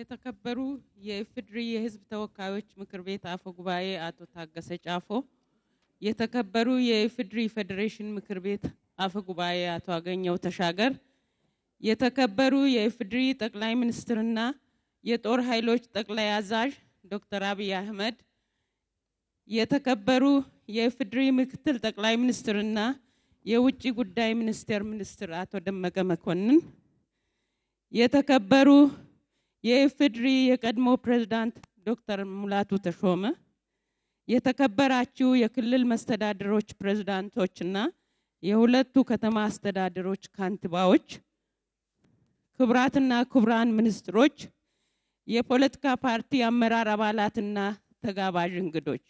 የተከበሩ የኢፌዴሪ የህዝብ ተወካዮች ምክር ቤት አፈ ጉባኤ አቶ ታገሰ ጫፎ፣ የተከበሩ የኢፌዴሪ ፌዴሬሽን ምክር ቤት አፈ ጉባኤ አቶ አገኘው ተሻገር፣ የተከበሩ የኢፌዴሪ ጠቅላይ ሚኒስትርና የጦር ኃይሎች ጠቅላይ አዛዥ ዶክተር አብይ አህመድ፣ የተከበሩ የኢፌዴሪ ምክትል ጠቅላይ ሚኒስትርና የውጭ ጉዳይ ሚኒስቴር ሚኒስትር አቶ ደመቀ መኮንን፣ የተከበሩ የኢፌዴሪ የቀድሞ ፕሬዝዳንት ዶክተር ሙላቱ ተሾመ፣ የተከበራችሁ የክልል መስተዳድሮች ፕሬዝዳንቶችና የሁለቱ ከተማ አስተዳደሮች ካንትባዎች፣ ክቡራትና ክቡራን ሚኒስትሮች፣ የፖለቲካ ፓርቲ አመራር አባላትና ተጋባዥ እንግዶች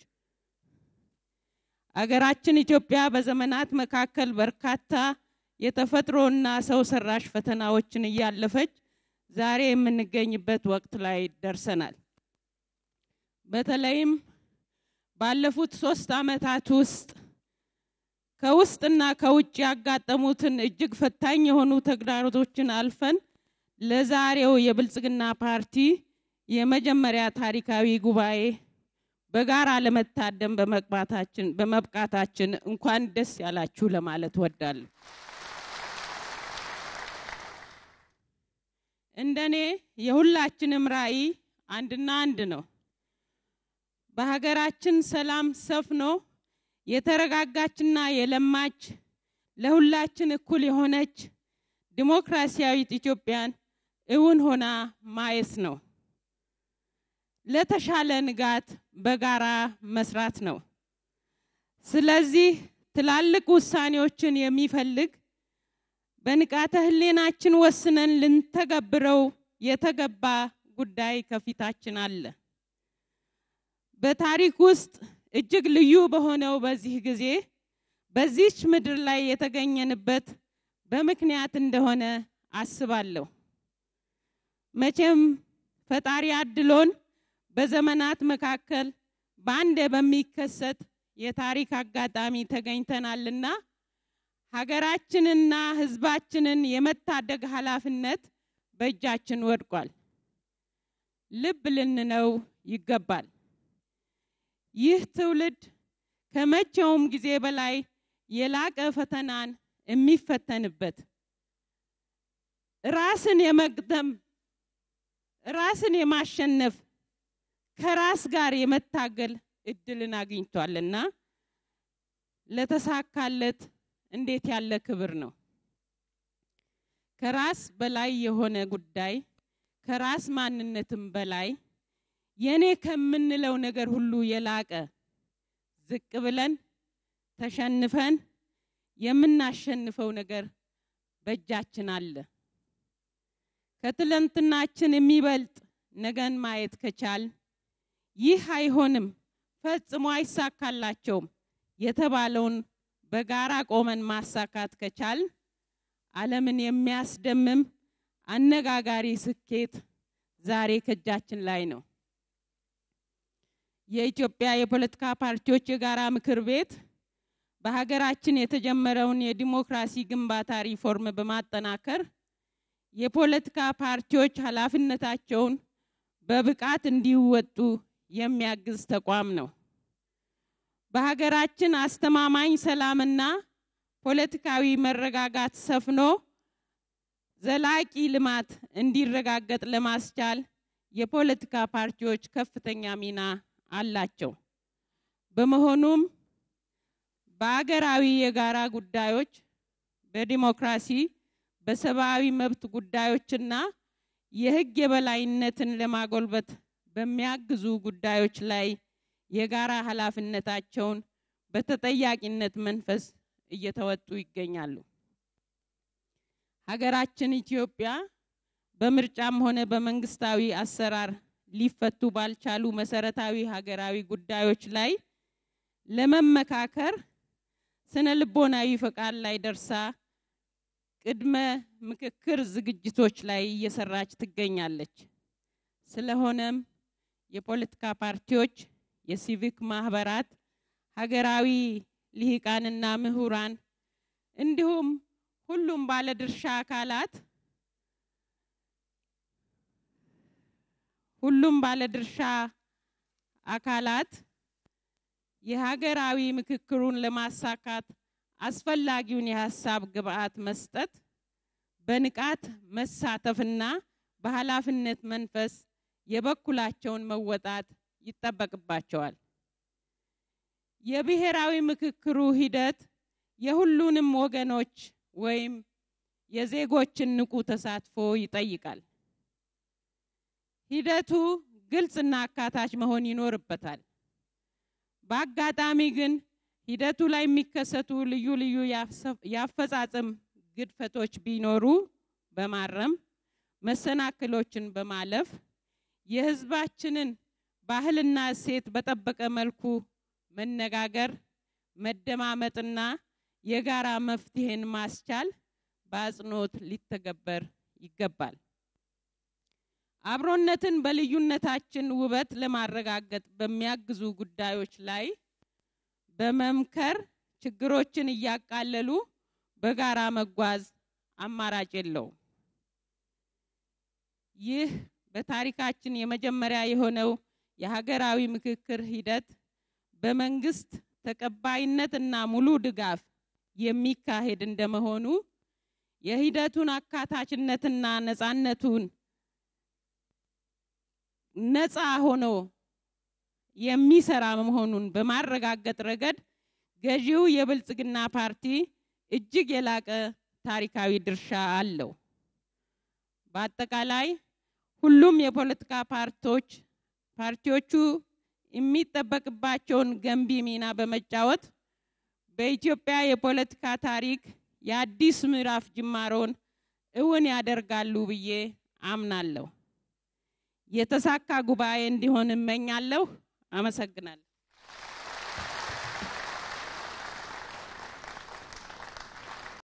አገራችን ኢትዮጵያ በዘመናት መካከል በርካታ የተፈጥሮና ሰው ሰራሽ ፈተናዎችን እያለፈች ዛሬ የምንገኝበት ወቅት ላይ ደርሰናል። በተለይም ባለፉት ሶስት ዓመታት ውስጥ ከውስጥና ከውጭ ያጋጠሙትን እጅግ ፈታኝ የሆኑ ተግዳሮቶችን አልፈን ለዛሬው የብልጽግና ፓርቲ የመጀመሪያ ታሪካዊ ጉባኤ በጋራ ለመታደም በመብቃታችን እንኳን ደስ ያላችሁ ለማለት ወዳለሁ። እንደኔ የሁላችንም ራዕይ አንድና አንድ ነው። በሀገራችን ሰላም ሰፍኖ የተረጋጋችና የለማች ለሁላችን እኩል የሆነች ዲሞክራሲያዊት ኢትዮጵያን እውን ሆና ማየት ነው። ለተሻለ ንጋት በጋራ መስራት ነው። ስለዚህ ትላልቅ ውሳኔዎችን የሚፈልግ በንቃተ ህሌናችን ወስነን ልንተገብረው የተገባ ጉዳይ ከፊታችን አለ። በታሪክ ውስጥ እጅግ ልዩ በሆነው በዚህ ጊዜ በዚች ምድር ላይ የተገኘንበት በምክንያት እንደሆነ አስባለሁ። መቼም ፈጣሪ አድሎን በዘመናት መካከል በአንዴ በሚከሰት የታሪክ አጋጣሚ ተገኝተናልና ሀገራችንና ህዝባችንን የመታደግ ኃላፊነት በእጃችን ወድቋል። ልብ ልንነው ይገባል። ይህ ትውልድ ከመቼውም ጊዜ በላይ የላቀ ፈተናን የሚፈተንበት ራስን የመግጠም ራስን የማሸነፍ ከራስ ጋር የመታገል እድልን አግኝቷልና ለተሳካለት እንዴት ያለ ክብር ነው! ከራስ በላይ የሆነ ጉዳይ ከራስ ማንነትም በላይ የኔ ከምንለው ነገር ሁሉ የላቀ ዝቅ ብለን ተሸንፈን የምናሸንፈው ነገር በእጃችን አለ። ከትለንትናችን የሚበልጥ ነገን ማየት ከቻል ይህ አይሆንም፣ ፈጽሞ አይሳካላቸውም የተባለውን በጋራ ቆመን ማሳካት ከቻል ዓለምን የሚያስደምም አነጋጋሪ ስኬት ዛሬ ከእጃችን ላይ ነው። የኢትዮጵያ የፖለቲካ ፓርቲዎች የጋራ ምክር ቤት በሀገራችን የተጀመረውን የዲሞክራሲ ግንባታ ሪፎርም በማጠናከር የፖለቲካ ፓርቲዎች ኃላፊነታቸውን በብቃት እንዲወጡ የሚያግዝ ተቋም ነው። በሀገራችን አስተማማኝ ሰላምና ፖለቲካዊ መረጋጋት ሰፍኖ ዘላቂ ልማት እንዲረጋገጥ ለማስቻል የፖለቲካ ፓርቲዎች ከፍተኛ ሚና አላቸው። በመሆኑም በአገራዊ የጋራ ጉዳዮች፣ በዲሞክራሲ፣ በሰብአዊ መብት ጉዳዮችና የህግ የበላይነትን ለማጎልበት በሚያግዙ ጉዳዮች ላይ የጋራ ኃላፊነታቸውን በተጠያቂነት መንፈስ እየተወጡ ይገኛሉ። ሀገራችን ኢትዮጵያ በምርጫም ሆነ በመንግስታዊ አሰራር ሊፈቱ ባልቻሉ መሰረታዊ ሀገራዊ ጉዳዮች ላይ ለመመካከር ስነ ልቦናዊ ፈቃድ ላይ ደርሳ ቅድመ ምክክር ዝግጅቶች ላይ እየሰራች ትገኛለች። ስለሆነም የፖለቲካ ፓርቲዎች የሲቪክ ማህበራት፣ ሀገራዊ ልሂቃንና ምሁራን እንዲሁም ሁሉም ባለድርሻ አካላት ሁሉም ባለድርሻ አካላት የሀገራዊ ምክክሩን ለማሳካት አስፈላጊውን የሀሳብ ግብአት መስጠት፣ በንቃት መሳተፍና በኃላፊነት መንፈስ የበኩላቸውን መወጣት ይጠበቅባቸዋል። የብሔራዊ ምክክሩ ሂደት የሁሉንም ወገኖች ወይም የዜጎችን ንቁ ተሳትፎ ይጠይቃል። ሂደቱ ግልጽና አካታች መሆን ይኖርበታል። በአጋጣሚ ግን ሂደቱ ላይ የሚከሰቱ ልዩ ልዩ የአፈጻጸም ግድፈቶች ቢኖሩ በማረም መሰናክሎችን በማለፍ የሕዝባችንን ባህልና እሴት በጠበቀ መልኩ መነጋገር፣ መደማመጥና የጋራ መፍትሄን ማስቻል በአጽንኦት ሊተገበር ይገባል። አብሮነትን በልዩነታችን ውበት ለማረጋገጥ በሚያግዙ ጉዳዮች ላይ በመምከር ችግሮችን እያቃለሉ በጋራ መጓዝ አማራጭ የለውም። ይህ በታሪካችን የመጀመሪያ የሆነው የሀገራዊ ምክክር ሂደት በመንግስት ተቀባይነት እና ሙሉ ድጋፍ የሚካሄድ እንደመሆኑ የሂደቱን አካታችነትና ነጻነቱን ነጻ ሆኖ የሚሰራ መሆኑን በማረጋገጥ ረገድ ገዢው የብልጽግና ፓርቲ እጅግ የላቀ ታሪካዊ ድርሻ አለው። በአጠቃላይ ሁሉም የፖለቲካ ፓርቲዎች ፓርቲዎቹ የሚጠበቅባቸውን ገንቢ ሚና በመጫወት በኢትዮጵያ የፖለቲካ ታሪክ የአዲስ ምዕራፍ ጅማሮን እውን ያደርጋሉ ብዬ አምናለሁ። የተሳካ ጉባኤ እንዲሆን እመኛለሁ። አመሰግናለሁ።